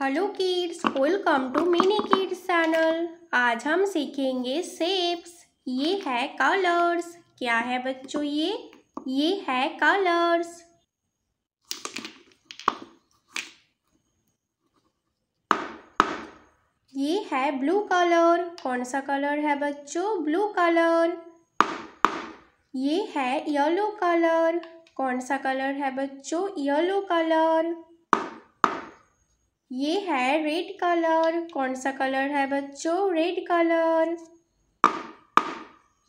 hello kids welcome to mini kids channel आज हम सीखेंगे सेप्स ये है कलर्स क्या है बच्चों ये ये है कलर्स ये है ब्लू कलर कौन सा कलर है बच्चों ब्लू कलर ये है येलो कलर कौन सा कलर है बच्चों येलो कलर ये है रेड कलर कौन सा कलर है बच्चों रेड कलर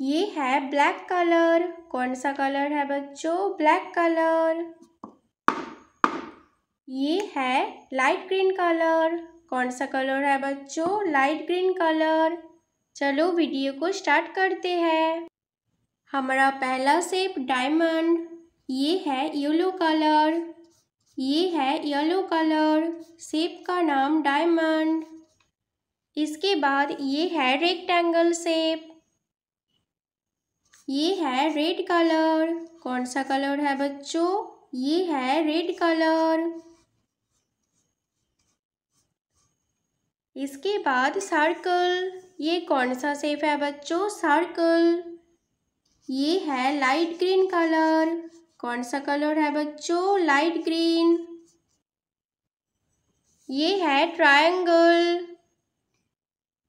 ये है ब्लैक कलर कौन सा कलर है बच्चों ब्लैक कलर ये है लाइट ग्रीन कलर कौन सा कलर है बच्चों लाइट ग्रीन कलर चलो वीडियो को स्टार्ट करते हैं हमारा पहला सेप डायमंड ये है येलो कलर ये है येलो कलर सेप का नाम डायमंड इसके बाद ये है रेक्टेंगल सेप ये है रेड कलर कौन सा कलर है बच्चों ये है रेड कलर इसके बाद सर्कल ये कौन सा सेप है बच्चों सर्कल ये है लाइट ग्रीन कलर कौन सा कलर है बच्चों लाइट ग्रीन ये है ट्रायंगल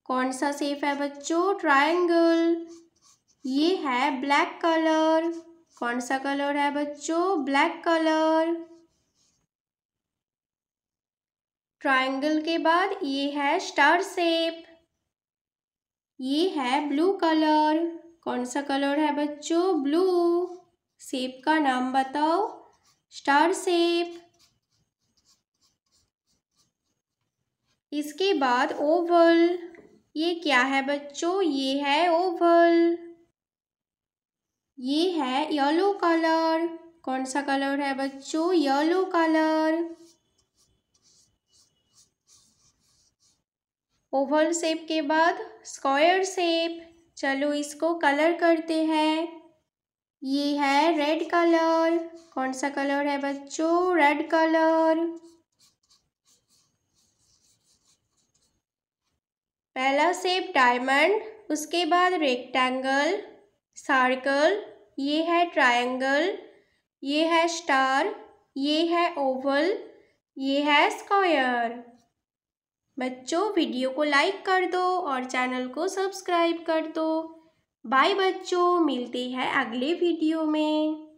कौन सा सेफ है बच्चों ट्रायंगल ये है ब्लैक कलर कौन सा कलर है बच्चों ब्लैक कलर ट्रायंगल के बाद ये है स्टार सेप ये है ब्लू कलर कौन सा कलर है बच्चों ब्लू सेप का नाम बताओ स्टार सेप इसके बाद ओवल ये क्या है बच्चों ये है ओवल ये है येलो कलर कौन सा कलर है बच्चों येलो कलर ओवल शेप के बाद स्क्वायर शेप चलो इसको कलर करते हैं ये है रेड कलर कौन सा कलर है बच्चों रेड कलर पहला सेप डायमंड उसके बाद रेक्टेंगल सर्कल ये है ट्रायंगल ये है स्टार ये है ओवल ये है स्क्वायर बच्चों वीडियो को लाइक कर दो और चैनल को सब्सक्राइब कर दो बाय बच्चों मिलते हैं अगले वीडियो में